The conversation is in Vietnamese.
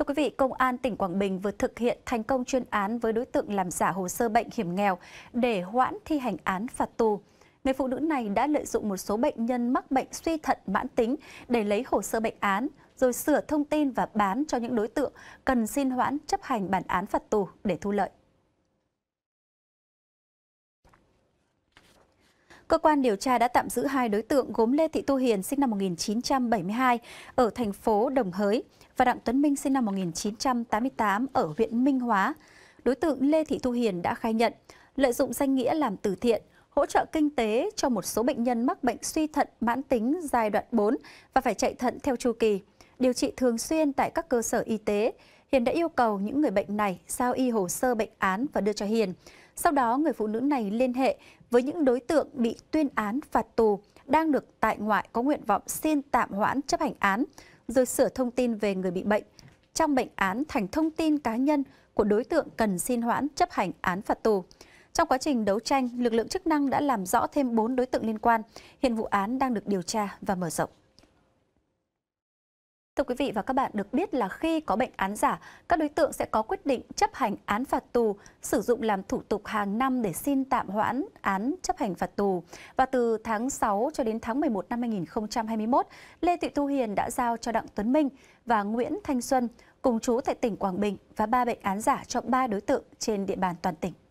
Thưa quý vị, Công an tỉnh Quảng Bình vừa thực hiện thành công chuyên án với đối tượng làm giả hồ sơ bệnh hiểm nghèo để hoãn thi hành án phạt tù. Người phụ nữ này đã lợi dụng một số bệnh nhân mắc bệnh suy thận mãn tính để lấy hồ sơ bệnh án, rồi sửa thông tin và bán cho những đối tượng cần xin hoãn chấp hành bản án phạt tù để thu lợi. Cơ quan điều tra đã tạm giữ hai đối tượng gồm Lê Thị Thu Hiền sinh năm 1972 ở thành phố Đồng Hới và Đặng Tuấn Minh sinh năm 1988 ở huyện Minh Hóa. Đối tượng Lê Thị Thu Hiền đã khai nhận lợi dụng danh nghĩa làm từ thiện, hỗ trợ kinh tế cho một số bệnh nhân mắc bệnh suy thận mãn tính giai đoạn 4 và phải chạy thận theo chu kỳ, điều trị thường xuyên tại các cơ sở y tế. Hiền đã yêu cầu những người bệnh này sao y hồ sơ bệnh án và đưa cho Hiền. Sau đó, người phụ nữ này liên hệ với những đối tượng bị tuyên án phạt tù đang được tại ngoại có nguyện vọng xin tạm hoãn chấp hành án, rồi sửa thông tin về người bị bệnh. Trong bệnh án thành thông tin cá nhân của đối tượng cần xin hoãn chấp hành án phạt tù. Trong quá trình đấu tranh, lực lượng chức năng đã làm rõ thêm 4 đối tượng liên quan. Hiện vụ án đang được điều tra và mở rộng. Thưa quý vị và các bạn được biết là khi có bệnh án giả, các đối tượng sẽ có quyết định chấp hành án phạt tù, sử dụng làm thủ tục hàng năm để xin tạm hoãn án chấp hành phạt tù. Và từ tháng 6 cho đến tháng 11 năm 2021, Lê Thị Thu Hiền đã giao cho Đặng Tuấn Minh và Nguyễn Thanh Xuân cùng chú tại tỉnh Quảng Bình và ba bệnh án giả cho ba đối tượng trên địa bàn toàn tỉnh.